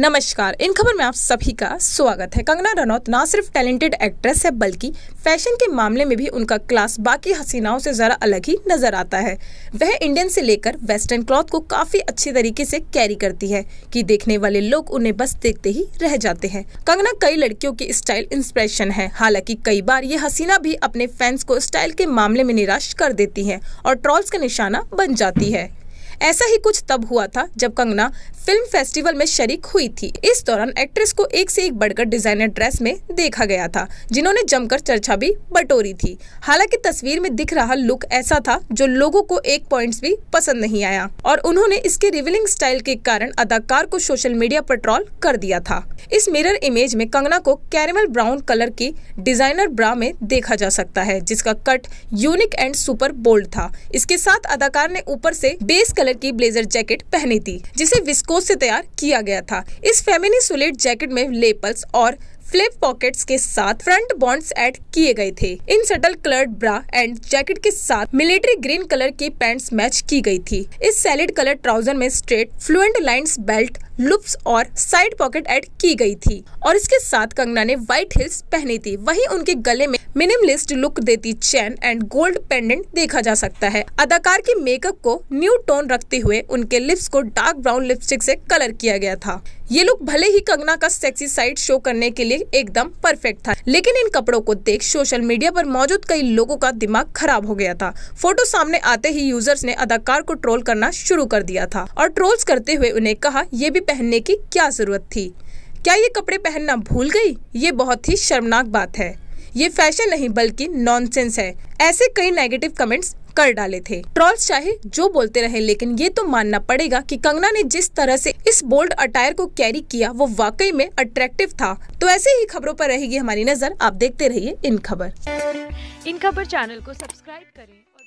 नमस्कार इन खबर में आप सभी का स्वागत है कंगना रनौत ना सिर्फ टैलेंटेड एक्ट्रेस है बल्कि फैशन के मामले में भी उनका क्लास बाकी हसीनाओं से ज़रा अलग ही नज़र आता है वह इंडियन से लेकर वेस्टर्न क्लॉथ को काफ़ी अच्छे तरीके से कैरी करती है कि देखने वाले लोग उन्हें बस देखते ही रह जाते हैं कंगना कई लड़कियों की स्टाइल इंस्पिरेशन है हालांकि कई बार ये हसीना भी अपने फैंस को स्टाइल के मामले में निराश कर देती है और ट्रॉल्स का निशाना बन जाती है ऐसा ही कुछ तब हुआ था जब कंगना फिल्म फेस्टिवल में शरीक हुई थी इस दौरान एक्ट्रेस को एक से एक बढ़कर डिजाइनर ड्रेस में देखा गया था जिन्होंने जमकर चर्चा भी बटोरी थी हालांकि तस्वीर में दिख रहा लुक ऐसा था जो लोगों को एक पॉइंट्स भी पसंद नहीं आया और उन्होंने इसके रिविलिंग स्टाइल के कारण अदाकार को सोशल मीडिया पर ट्रॉल कर दिया था इस मिरर इमेज में कंगना को कैरेमल ब्राउन कलर की डिजाइनर ब्रा में देखा जा सकता है जिसका cut unique and super bold था इसके साथ अदाकार ने ऊपर से बेस कलर की ब्लेजर जैकेट पहनी थी जिसे विस्को सोच से तैयार किया गया था इस फेमिनी सुलेट जैकेट में लेपल्स और फ्लिप पॉकेट्स के साथ फ्रंट बॉन्ड्स ऐड किए गए थे in subtle coloured bra and jacket के साथ मिलिट्री ग्रीन कलर की पैंट्स मैच की गई थी इस सैलिड कलर ट्राउजर में straight fluent lines belt loops और साइड पॉकेट ऐड की गई थी और इसके साथ कंगना ने व्हाइट हिल्स पहनी थी वहीं उनके गले में मिनिमलिस्ट लुक देती चैन एंड गोल्ड पेंडेंट देखा जा सकता है अदाकार के मेकअप को न्यू टोन रखते हुए उनके लिप्स को डार्क ब्राउन लिपस्टिक से कलर किया गया था ये लुक भले ही कंगना का सेक्सी साइड शो करने के लिए एकदम परफेक्ट था लेकिन इन कपड़ों को देख सोशल मीडिया पर मौजूद कई लोगों का दिमाग खराब हो गया था फोटो सामने आते ही यूजर्स ने अदाकार को ट्रोल करना शुरू कर दिया था और ट्रोल्स करते हुए उन्हें कहा ये भी पहनने की क्या जरूरत थी क्या ये कपड़े पहनना भूल गयी ये बहुत ही शर्मनाक बात है ये फैशन नहीं बल्कि नॉनसेंस है ऐसे कई नेगेटिव कमेंट्स कर डाले थे ट्रॉल्स चाहे जो बोलते रहे लेकिन ये तो मानना पड़ेगा कि कंगना ने जिस तरह से इस बोल्ड अटायर को कैरी किया वो वाकई में अट्रैक्टिव था तो ऐसे ही खबरों पर रहेगी हमारी नजर आप देखते रहिए इन खबर इन खबर चैनल को सब्सक्राइब करें